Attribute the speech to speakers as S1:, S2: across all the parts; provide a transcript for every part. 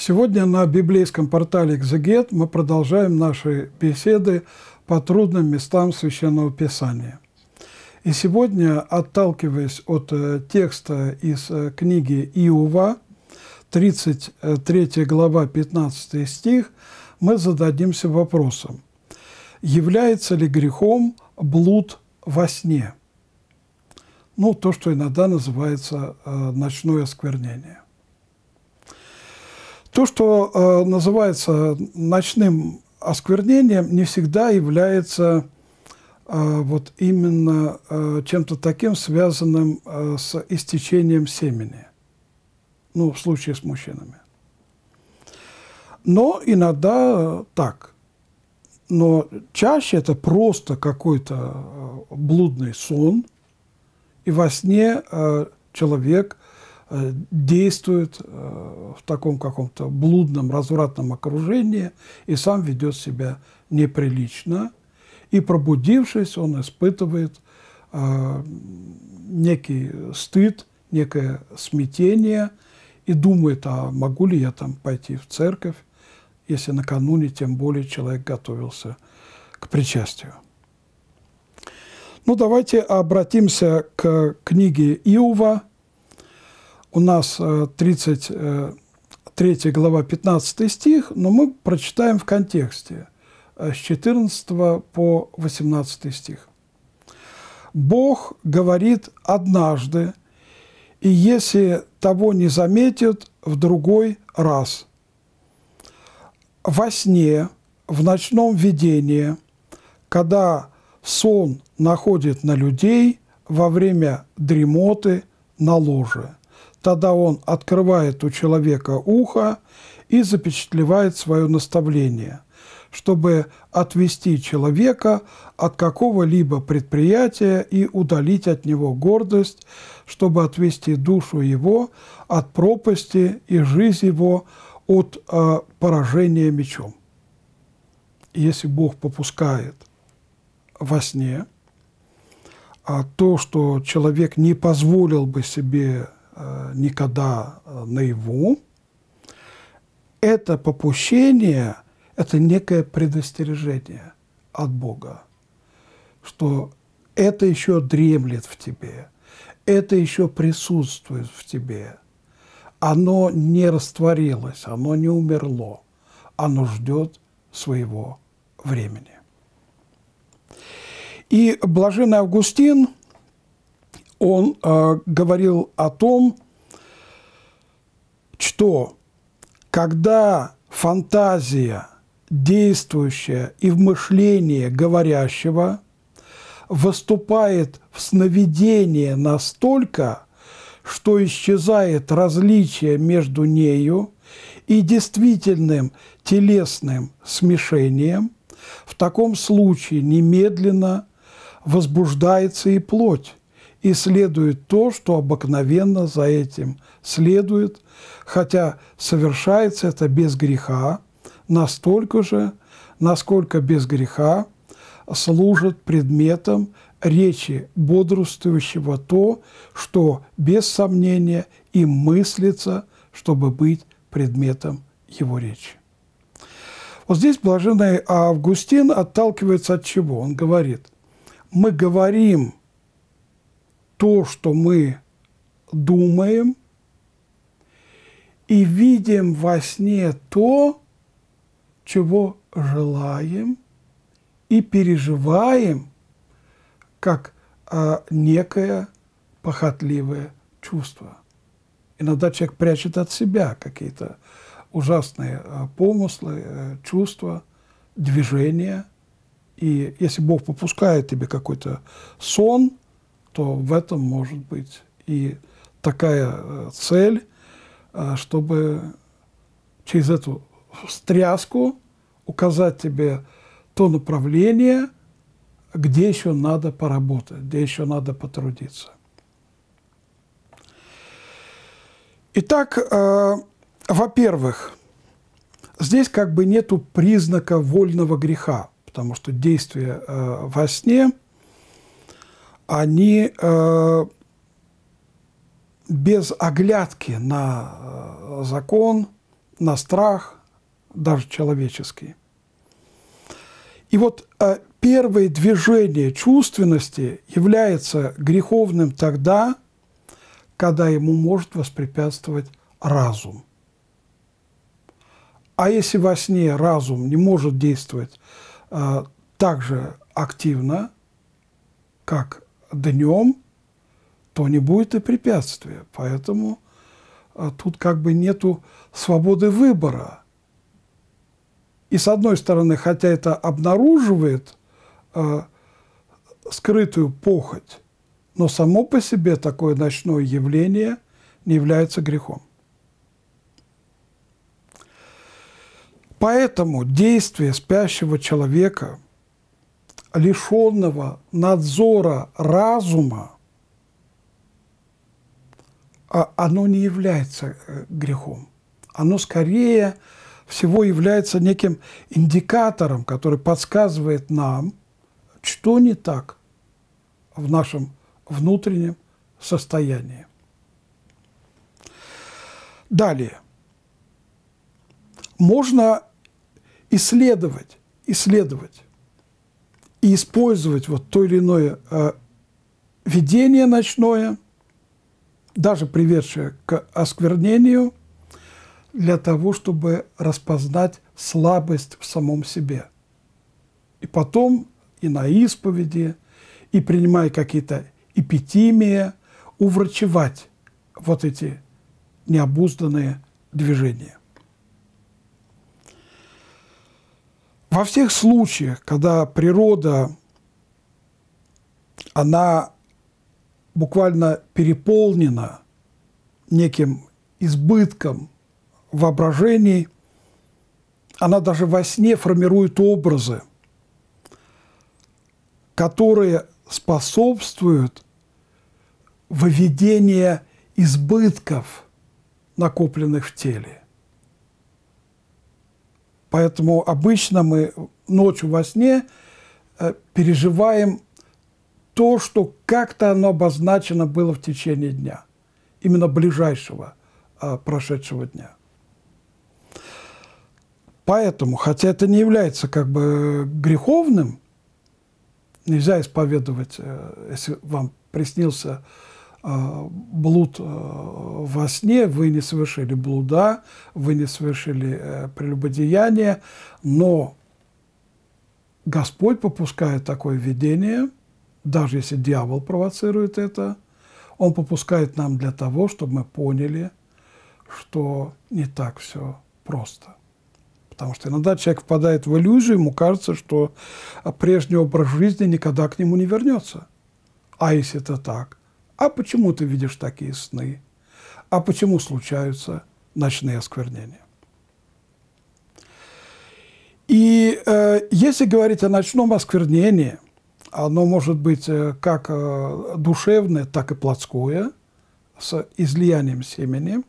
S1: Сегодня на библейском портале «Экзегет» мы продолжаем наши беседы по трудным местам Священного Писания. И сегодня, отталкиваясь от э, текста из э, книги Иова, 33 глава, 15 стих, мы зададимся вопросом, является ли грехом блуд во сне? Ну, то, что иногда называется э, ночное осквернение. То, что э, называется ночным осквернением, не всегда является э, вот именно э, чем-то таким, связанным э, с истечением семени. Ну, в случае с мужчинами. Но иногда так. Но чаще это просто какой-то э, блудный сон, и во сне э, человек Э, действует э, в таком каком-то блудном, развратном окружении и сам ведет себя неприлично. И пробудившись, он испытывает э, некий стыд, некое смятение и думает, а могу ли я там пойти в церковь, если накануне, тем более, человек готовился к причастию. Ну, давайте обратимся к книге Иова – у нас 33 э, э, глава 15 стих, но мы прочитаем в контексте э, с 14 по 18 стих. «Бог говорит однажды, и если того не заметят, в другой раз. Во сне, в ночном видении, когда сон находит на людей во время дремоты на ложе – Тогда он открывает у человека ухо и запечатлевает свое наставление, чтобы отвести человека от какого-либо предприятия и удалить от него гордость, чтобы отвести душу его от пропасти и жизнь его от э, поражения мечом. Если Бог попускает во сне, а то, что человек не позволил бы себе Э, никогда э, наяву. Это попущение – это некое предостережение от Бога, что это еще дремлет в тебе, это еще присутствует в тебе. Оно не растворилось, оно не умерло, оно ждет своего времени. И блаженный Августин – он э, говорил о том, что когда фантазия действующая и в мышлении говорящего выступает в сновидение настолько, что исчезает различие между нею и действительным телесным смешением, в таком случае немедленно возбуждается и плоть, и следует то, что обыкновенно за этим следует, хотя совершается это без греха, настолько же, насколько без греха служит предметом речи бодрствующего то, что без сомнения и мыслится, чтобы быть предметом его речи. Вот здесь блаженный Августин отталкивается от чего? Он говорит, мы говорим – то, что мы думаем, и видим во сне то, чего желаем и переживаем, как а, некое похотливое чувство. Иногда человек прячет от себя какие-то ужасные а, помыслы, а, чувства, движения. И если Бог попускает тебе какой-то сон – то в этом может быть и такая э, цель, э, чтобы через эту встряску указать тебе то направление, где еще надо поработать, где еще надо потрудиться. Итак, э, во-первых, здесь как бы нету признака вольного греха, потому что действие во сне – они э, без оглядки на э, закон, на страх, даже человеческий. И вот э, первое движение чувственности является греховным тогда, когда ему может воспрепятствовать разум. А если во сне разум не может действовать э, так же активно, как днем, то не будет и препятствия. Поэтому а, тут как бы нету свободы выбора. И с одной стороны, хотя это обнаруживает э, скрытую похоть, но само по себе такое ночное явление не является грехом. Поэтому действие спящего человека – лишенного надзора разума, а оно не является э, грехом. Оно скорее всего является неким индикатором, который подсказывает нам, что не так в нашем внутреннем состоянии. Далее. Можно исследовать, исследовать и использовать вот то или иное э, видение ночное, даже приведшее к осквернению, для того, чтобы распознать слабость в самом себе. И потом и на исповеди, и принимая какие-то эпитимии, уврачевать вот эти необузданные движения. во всех случаях, когда природа, она буквально переполнена неким избытком воображений, она даже во сне формирует образы, которые способствуют выведению избытков, накопленных в теле. Поэтому обычно мы ночью во сне э, переживаем то, что как-то оно обозначено было в течение дня, именно ближайшего а, прошедшего дня. Поэтому, хотя это не является как бы греховным, нельзя исповедовать, э, если вам приснился Э, блуд э, во сне, вы не совершили блуда, вы не совершили э, прелюбодеяние, но Господь попускает такое видение, даже если дьявол провоцирует это, он попускает нам для того, чтобы мы поняли, что не так все просто. Потому что иногда человек впадает в иллюзию, ему кажется, что а, прежний образ жизни никогда к нему не вернется. А если это так, а почему ты видишь такие сны? А почему случаются ночные осквернения? И э, если говорить о ночном осквернении, оно может быть э, как э, душевное, так и плотское, с излиянием семени,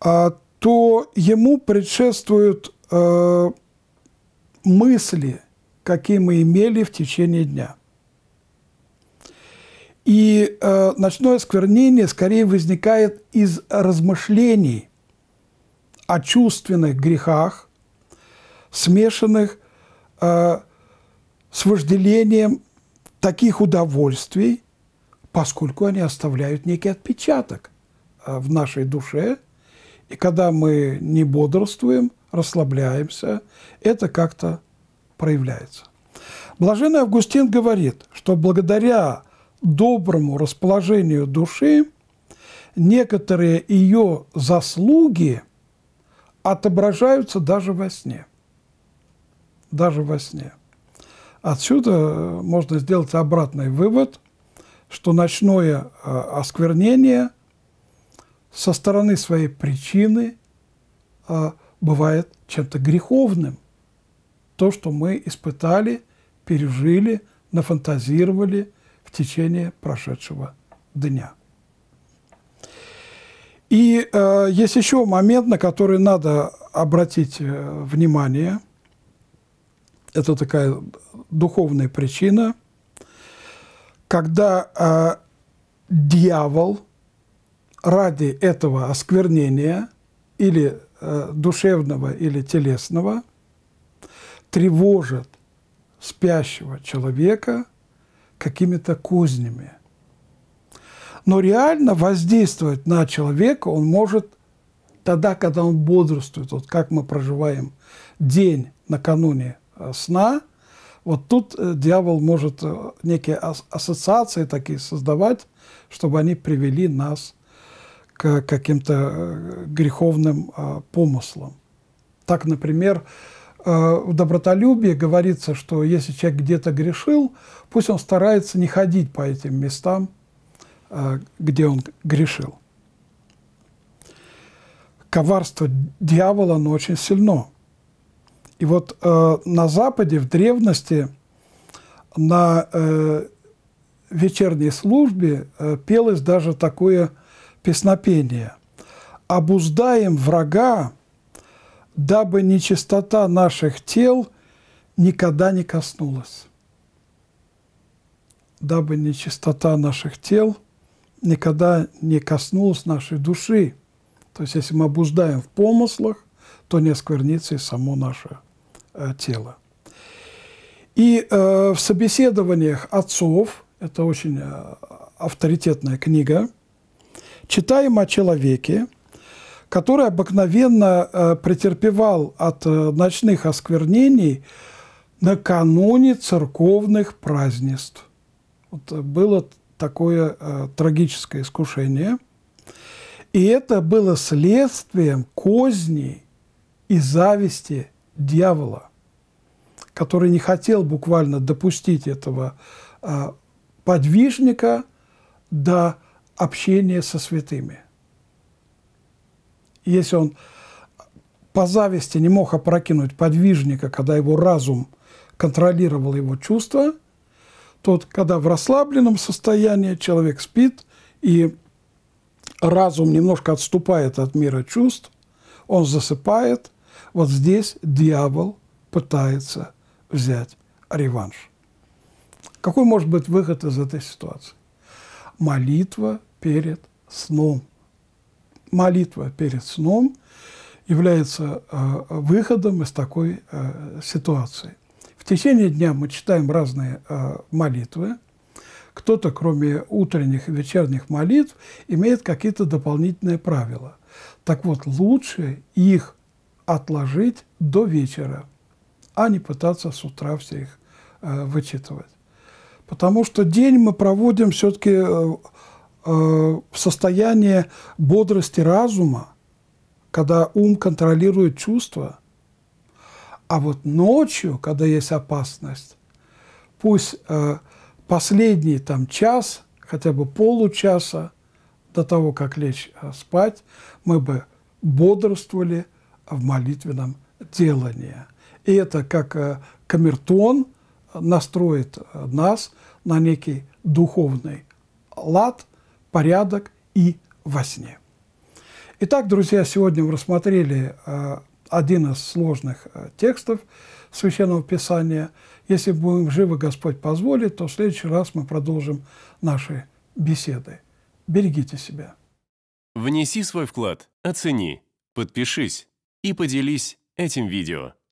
S1: а, то ему предшествуют э, мысли, какие мы имели в течение дня – и э, ночное осквернение скорее возникает из размышлений о чувственных грехах, смешанных э, с вожделением таких удовольствий, поскольку они оставляют некий отпечаток э, в нашей душе. И когда мы не бодрствуем, расслабляемся, это как-то проявляется. Блаженный Августин говорит, что благодаря доброму расположению души некоторые ее заслуги отображаются даже во сне. Даже во сне. Отсюда э, можно сделать обратный вывод, что ночное э, осквернение со стороны своей причины э, бывает чем-то греховным. То, что мы испытали, пережили, нафантазировали – течение прошедшего дня. И э, есть еще момент, на который надо обратить э, внимание. Это такая духовная причина, когда э, дьявол ради этого осквернения или э, душевного, или телесного тревожит спящего человека – какими-то кузнями. Но реально воздействовать на человека он может тогда, когда он бодрствует, вот как мы проживаем день накануне э, сна, вот тут э, дьявол может э, некие ассоциации такие создавать, чтобы они привели нас к каким-то греховным а, помыслам. Так, например, Э, в добротолюбии говорится, что если человек где-то грешил, пусть он старается не ходить по этим местам, э, где он грешил. Коварство дьявола, но очень сильно. И вот э, на Западе в древности на вечерней службе пелось даже такое песнопение. «Обуздаем врага, дабы нечистота наших тел никогда не коснулась. Дабы нечистота наших тел никогда не коснулась нашей души. То есть, если мы обуждаем в помыслах, то не осквернится и само наше э, тело. И э, в собеседованиях отцов, это очень э, авторитетная книга, читаем о человеке, который обыкновенно э, претерпевал от э, ночных осквернений накануне церковных празднеств. Вот э, было такое трагическое искушение. И это было следствием козни и зависти дьявола, который не хотел буквально допустить этого подвижника до общения со святыми если он по зависти не мог опрокинуть подвижника, когда его разум контролировал его чувства, то вот когда в расслабленном состоянии человек спит и разум немножко отступает от мира чувств, он засыпает, вот здесь дьявол пытается взять реванш. Какой может быть выход из этой ситуации? Молитва перед сном – молитва перед сном является э, выходом из такой э, ситуации. В течение дня мы читаем разные э, молитвы. Кто-то, кроме утренних и вечерних молитв, имеет какие-то дополнительные правила. Так вот, лучше их отложить до вечера, а не пытаться с утра все их вычитывать. Потому что день мы проводим все-таки Э, в состояние бодрости разума, когда ум контролирует чувства, а вот ночью, когда есть опасность, пусть э, последний там час, хотя бы получаса до того, как лечь э, спать, мы бы бодрствовали в молитвенном делании. И это как камертон настроит нас на некий духовный лад – порядок и во сне. Итак, друзья, сегодня мы рассмотрели э, один из сложных э, текстов Священного Писания. Если будем живы, Господь позволит, то в следующий раз мы продолжим наши беседы. Берегите себя. Внеси свой вклад, оцени, подпишись и поделись этим видео.